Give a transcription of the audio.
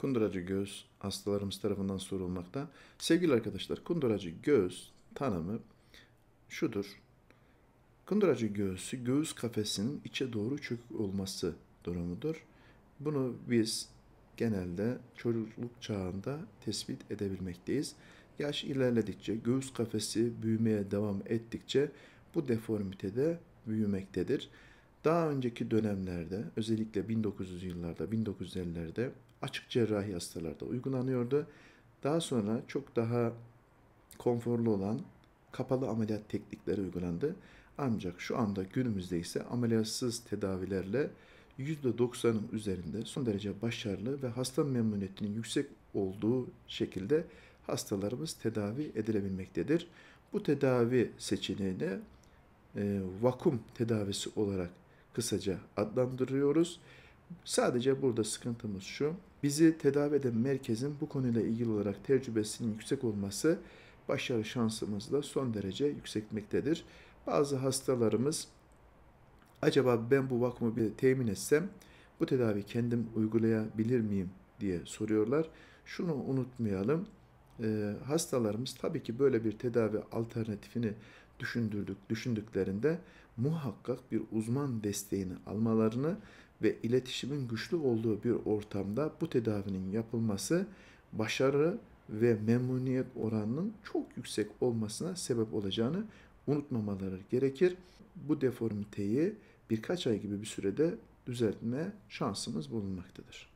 Kunduracı göz hastalarımız tarafından sorulmakta. Sevgili arkadaşlar, kunduracı göz tanımı şudur. Kunduracı göğsü göğüs kafesinin içe doğru çökük olması durumudur. Bunu biz genelde çocukluk çağında tespit edebilmekteyiz. Yaş ilerledikçe göğüs kafesi büyümeye devam ettikçe bu deformitede büyümektedir. Daha önceki dönemlerde özellikle 1900 yıllarda 1950'lerde açık cerrahi hastalarda uygulanıyordu. Daha sonra çok daha konforlu olan kapalı ameliyat teknikleri uygulandı. Ancak şu anda günümüzde ise ameliyatsız tedavilerle %90'ın üzerinde son derece başarılı ve hasta memnuniyetinin yüksek olduğu şekilde hastalarımız tedavi edilebilmektedir. Bu tedavi seçeneğine e, vakum tedavisi olarak kısaca adlandırıyoruz. Sadece burada sıkıntımız şu. Bizi tedavi eden merkezin bu konuyla ilgili olarak tecrübesinin yüksek olması başarı şansımızı da son derece yükseltmektedir. Bazı hastalarımız acaba ben bu vakumu bir temin etsem bu tedavi kendim uygulayabilir miyim diye soruyorlar. Şunu unutmayalım. Ee, hastalarımız tabii ki böyle bir tedavi alternatifini düşündürdük, düşündüklerinde muhakkak bir uzman desteğini almalarını ve iletişimin güçlü olduğu bir ortamda bu tedavinin yapılması başarı ve memnuniyet oranının çok yüksek olmasına sebep olacağını unutmamaları gerekir. Bu deformiteyi birkaç ay gibi bir sürede düzeltme şansımız bulunmaktadır.